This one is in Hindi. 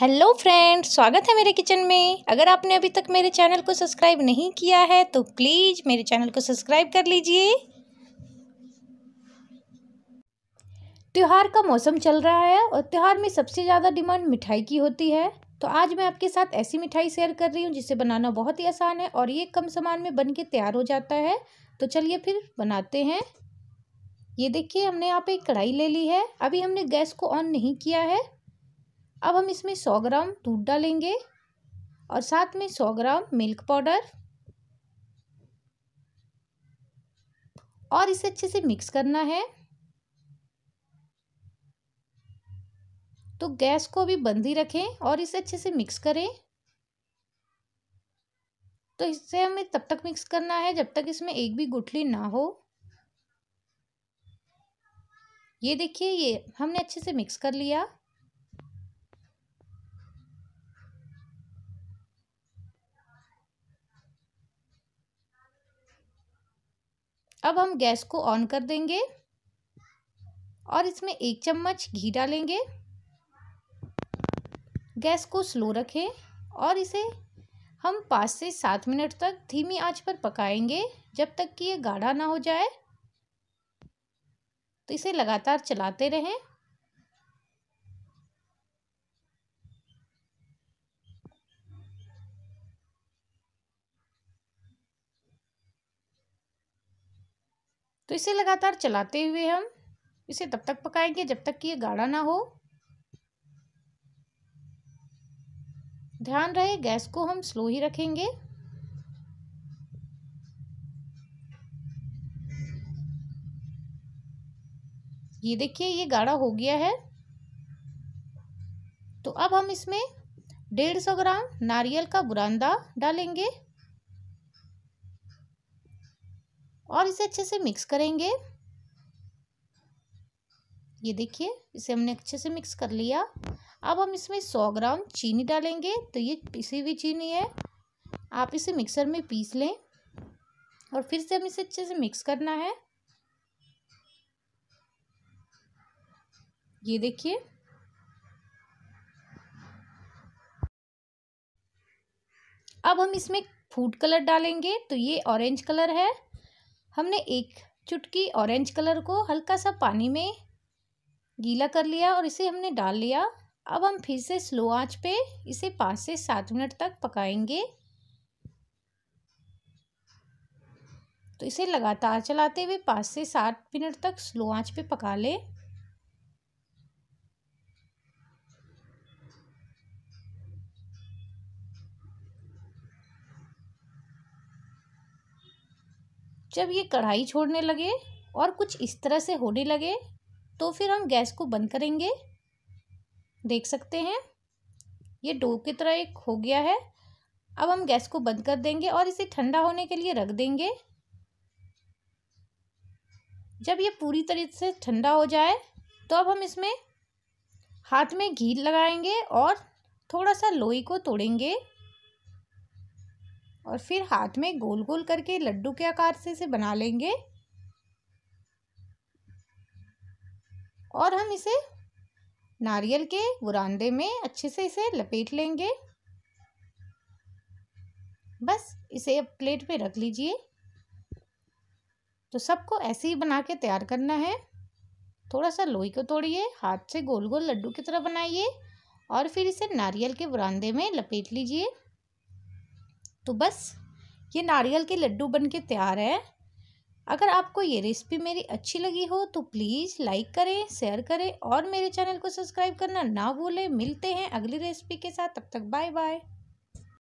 हेलो फ्रेंड्स स्वागत है मेरे किचन में अगर आपने अभी तक मेरे चैनल को सब्सक्राइब नहीं किया है तो प्लीज़ मेरे चैनल को सब्सक्राइब कर लीजिए त्यौहार का मौसम चल रहा है और त्यौहार में सबसे ज़्यादा डिमांड मिठाई की होती है तो आज मैं आपके साथ ऐसी मिठाई शेयर कर रही हूँ जिसे बनाना बहुत ही आसान है और ये कम सामान में बन के तैयार हो जाता है तो चलिए फिर बनाते हैं ये देखिए हमने यहाँ पे एक कढ़ाई ले ली है अभी हमने गैस को ऑन नहीं किया है अब हम इसमें सौ ग्राम दूध डालेंगे और साथ में सौ ग्राम मिल्क पाउडर और इसे अच्छे से मिक्स करना है तो गैस को भी बंद ही रखें और इसे अच्छे से मिक्स करें तो इसे हमें तब तक मिक्स करना है जब तक इसमें एक भी गुठली ना हो ये देखिए ये हमने अच्छे से मिक्स कर लिया अब हम गैस को ऑन कर देंगे और इसमें एक चम्मच घी डालेंगे गैस को स्लो रखें और इसे हम पाँच से सात मिनट तक धीमी आंच पर पकाएंगे जब तक कि ये गाढ़ा ना हो जाए तो इसे लगातार चलाते रहें तो इसे लगातार चलाते हुए हम इसे तब तक पकाएंगे जब तक कि ये गाढ़ा ना हो ध्यान रहे गैस को हम स्लो ही रखेंगे ये देखिए ये गाढ़ा हो गया है तो अब हम इसमें डेढ़ सौ ग्राम नारियल का बुरांदा डालेंगे और इसे अच्छे से मिक्स करेंगे ये देखिए इसे हमने अच्छे से मिक्स कर लिया अब हम इसमें सौ ग्राम चीनी डालेंगे तो ये पिसी हुई चीनी है आप इसे मिक्सर में पीस लें और फिर से हम इसे अच्छे से मिक्स करना है ये देखिए अब हम इसमें फूड कलर डालेंगे तो ये ऑरेंज कलर है हमने एक चुटकी ऑरेंज कलर को हल्का सा पानी में गीला कर लिया और इसे हमने डाल लिया अब हम फिर से स्लो आंच पे इसे पाँच से सात मिनट तक पकाएंगे तो इसे लगातार चलाते हुए पाँच से सात मिनट तक स्लो आंच पे पका लें जब ये कढ़ाई छोड़ने लगे और कुछ इस तरह से होने लगे तो फिर हम गैस को बंद करेंगे देख सकते हैं ये डो की तरह एक हो गया है अब हम गैस को बंद कर देंगे और इसे ठंडा होने के लिए रख देंगे जब ये पूरी तरह से ठंडा हो जाए तो अब हम इसमें हाथ में घी लगाएंगे और थोड़ा सा लोई को तोड़ेंगे और फिर हाथ में गोल गोल करके लड्डू के आकार से इसे बना लेंगे और हम इसे नारियल के बुरांदे में अच्छे से इसे लपेट लेंगे बस इसे अब प्लेट पे रख लीजिए तो सबको ऐसे ही बना के तैयार करना है थोड़ा सा लोई को तोड़िए हाथ से गोल गोल लड्डू की तरह बनाइए और फिर इसे नारियल के बुरांदे में लपेट लीजिए तो बस ये नारियल के लड्डू बन के तैयार है अगर आपको ये रेसिपी मेरी अच्छी लगी हो तो प्लीज़ लाइक करें शेयर करें और मेरे चैनल को सब्सक्राइब करना ना भूलें मिलते हैं अगली रेसिपी के साथ तब तक बाय बाय